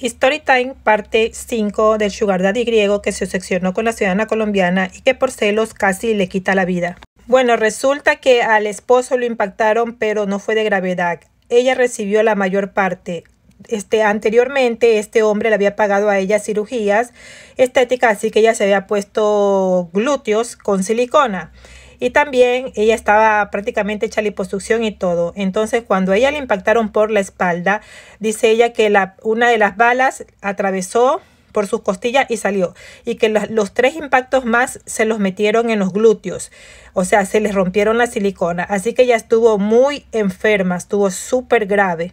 Storytime, parte 5 del Sugar Daddy griego que se obsesionó con la ciudadana colombiana y que por celos casi le quita la vida. Bueno, resulta que al esposo lo impactaron, pero no fue de gravedad. Ella recibió la mayor parte. Este, anteriormente este hombre le había pagado a ella cirugías estéticas, así que ella se había puesto glúteos con silicona y también ella estaba prácticamente hecha liposucción y todo. Entonces cuando a ella le impactaron por la espalda, dice ella que la, una de las balas atravesó por sus costillas y salió. Y que los, los, tres impactos más se los metieron en los glúteos. O sea, se les rompieron la silicona. Así que ella estuvo muy enferma, estuvo súper grave.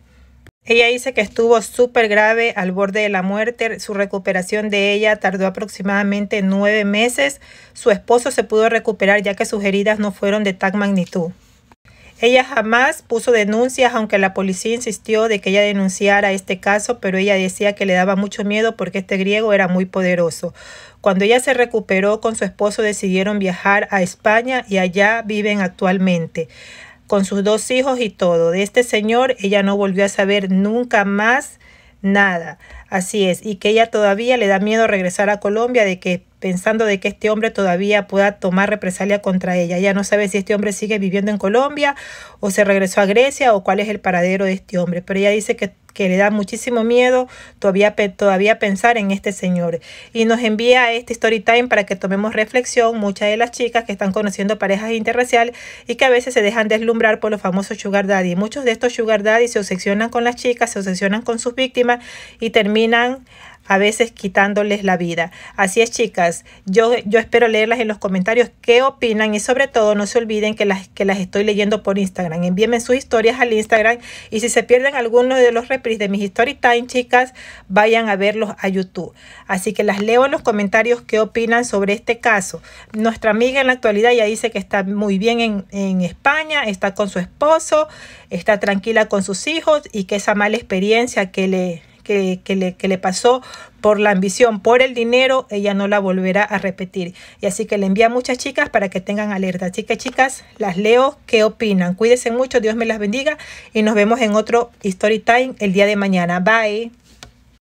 Ella dice que estuvo súper grave al borde de la muerte. Su recuperación de ella tardó aproximadamente nueve meses. Su esposo se pudo recuperar ya que sus heridas no fueron de tal magnitud. Ella jamás puso denuncias, aunque la policía insistió de que ella denunciara este caso, pero ella decía que le daba mucho miedo porque este griego era muy poderoso. Cuando ella se recuperó con su esposo decidieron viajar a España y allá viven actualmente con sus dos hijos y todo. De este señor ella no volvió a saber nunca más nada. Así es, y que ella todavía le da miedo regresar a Colombia de que pensando de que este hombre todavía pueda tomar represalia contra ella. Ella no sabe si este hombre sigue viviendo en Colombia o se regresó a Grecia o cuál es el paradero de este hombre, pero ella dice que que le da muchísimo miedo todavía, todavía pensar en este señor. Y nos envía este story time para que tomemos reflexión. Muchas de las chicas que están conociendo parejas interraciales y que a veces se dejan deslumbrar por los famosos sugar daddy. Muchos de estos sugar daddy se obsesionan con las chicas, se obsesionan con sus víctimas y terminan a veces quitándoles la vida. Así es, chicas, yo, yo espero leerlas en los comentarios qué opinan y sobre todo no se olviden que las, que las estoy leyendo por Instagram. Envíenme sus historias al Instagram y si se pierden alguno de los repris de mis story time, chicas, vayan a verlos a YouTube. Así que las leo en los comentarios qué opinan sobre este caso. Nuestra amiga en la actualidad ya dice que está muy bien en, en España, está con su esposo, está tranquila con sus hijos y que esa mala experiencia que le que, que, le, que le pasó por la ambición, por el dinero, ella no la volverá a repetir. Y así que le envía a muchas chicas para que tengan alerta. Así chicas, las leo, ¿qué opinan? Cuídense mucho, Dios me las bendiga y nos vemos en otro Story Time el día de mañana. Bye.